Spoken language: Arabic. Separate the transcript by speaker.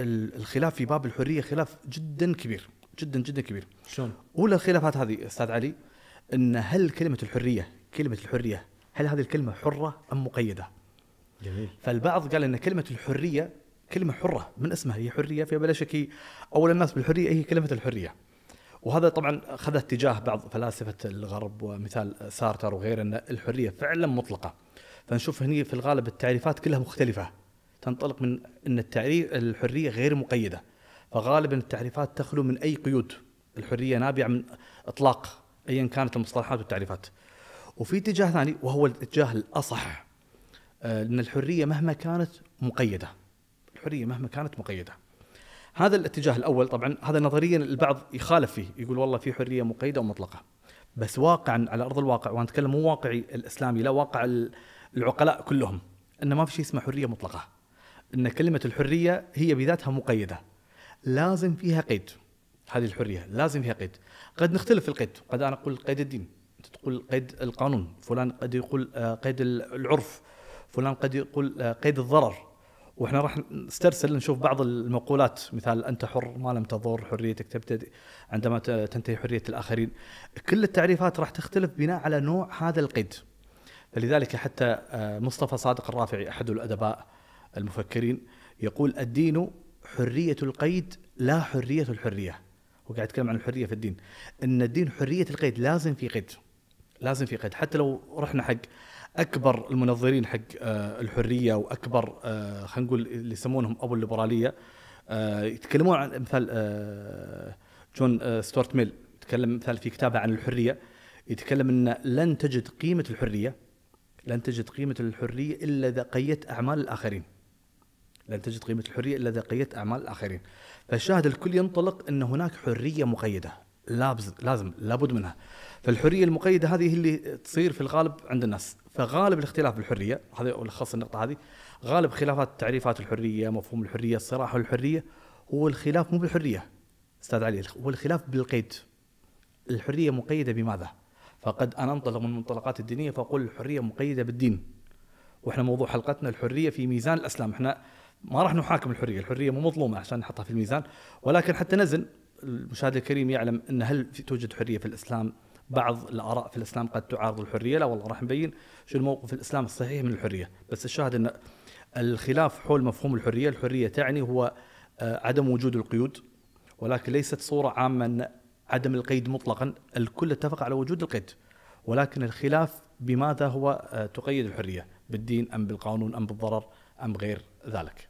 Speaker 1: الخلاف في باب الحريه خلاف جدا كبير جدا جدا كبير شلون اولى الخلافات هذه استاذ علي ان هل كلمه الحريه كلمه الحريه هل هذه الكلمه حره ام مقيده جميل فالبعض قال ان كلمه الحريه كلمه حره من اسمها هي حريه فبلا شك اول الناس بالحريه هي كلمه الحريه وهذا طبعا اخذ اتجاه بعض فلاسفه الغرب ومثال سارتر وغيره ان الحريه فعلا مطلقه فنشوف هني في الغالب التعريفات كلها مختلفه تنطلق من ان التعريف الحريه غير مقيده فغالبا التعريفات تخلو من اي قيود الحريه نابعه من اطلاق ايا كانت المصطلحات والتعريفات وفي اتجاه ثاني وهو الاتجاه الاصح آه، ان الحريه مهما كانت مقيده الحريه مهما كانت مقيده هذا الاتجاه الاول طبعا هذا نظريا البعض يخالف فيه يقول والله في حريه مقيده ومطلقه بس واقعا على ارض الواقع وانا اتكلم مو واقعي الاسلامي لا واقع العقلاء كلهم ان ما في شيء اسمه حريه مطلقه ان كلمه الحريه هي بذاتها مقيده لازم فيها قيد هذه الحريه لازم فيها قيد قد نختلف في القيد قد انا اقول قيد الدين انت تقول قيد القانون فلان قد يقول آه، قيد العرف فلان قد يقول آه، قيد الضرر واحنا راح نسترسل نشوف بعض المقولات مثال انت حر ما لم تضر حريتك تبتدئ عندما تنتهي حريه الاخرين كل التعريفات راح تختلف بناء على نوع هذا القيد فلذلك حتى آه، مصطفى صادق الرافعي احد الادباء المفكرين يقول الدين حرية القيد لا حرية الحرية وقاعد يتكلم عن الحرية في الدين أن الدين حرية القيد لازم في قيد لازم في قيد حتى لو رحنا حق اكبر المنظرين حق آه، الحريه واكبر آه، خلينا نقول اللي يسمونهم ابو الليبراليه آه، يتكلمون عن مثال جون ستورت ميل يتكلم مثال في كتابه عن الحريه يتكلم ان لن تجد قيمه الحريه لن تجد قيمه الحريه الا اذا قيدت اعمال الاخرين لن تجد قيمه الحريه الا اذا قيدت اعمال الاخرين فالشاهد الكل ينطلق ان هناك حريه مقيده لابز لازم لابد منها فالحريه المقيده هذه اللي تصير في الغالب عند الناس فغالب الاختلاف بالحريه هذا الخاص النقطه هذه غالب خلافات تعريفات الحريه مفهوم الحريه الصراع الحريه هو الخلاف مو بالحريه استاذ علي هو الخلاف بالقيد الحريه مقيده بماذا فقد انا انطلق من المنطلقات الدينيه فاقول الحريه مقيده بالدين واحنا موضوع حلقتنا الحريه في ميزان الاسلام احنا ما راح نحاكم الحريه، الحريه مو مظلومه عشان نحطها في الميزان، ولكن حتى نزن المشاهد الكريم يعلم ان هل توجد حريه في الاسلام؟ بعض الاراء في الاسلام قد تعارض الحريه، لا والله راح نبين شو الموقف الاسلام الصحيح من الحريه، بس الشاهد ان الخلاف حول مفهوم الحريه، الحريه تعني هو آه، عدم وجود القيود ولكن ليست صوره عامه ان عدم القيد مطلقا، الكل اتفق على وجود القيد. ولكن الخلاف بماذا هو آه، تقيد الحريه بالدين ام بالقانون ام بالضرر أم غير ذلك